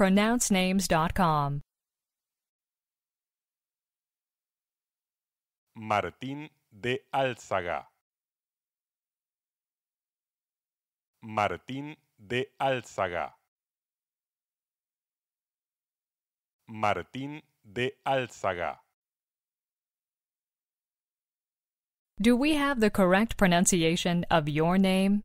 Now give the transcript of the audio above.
pronouncenames.com. Martín de Álzaga. Martín de Álzaga. Martín de Álzaga. Do we have the correct pronunciation of your name?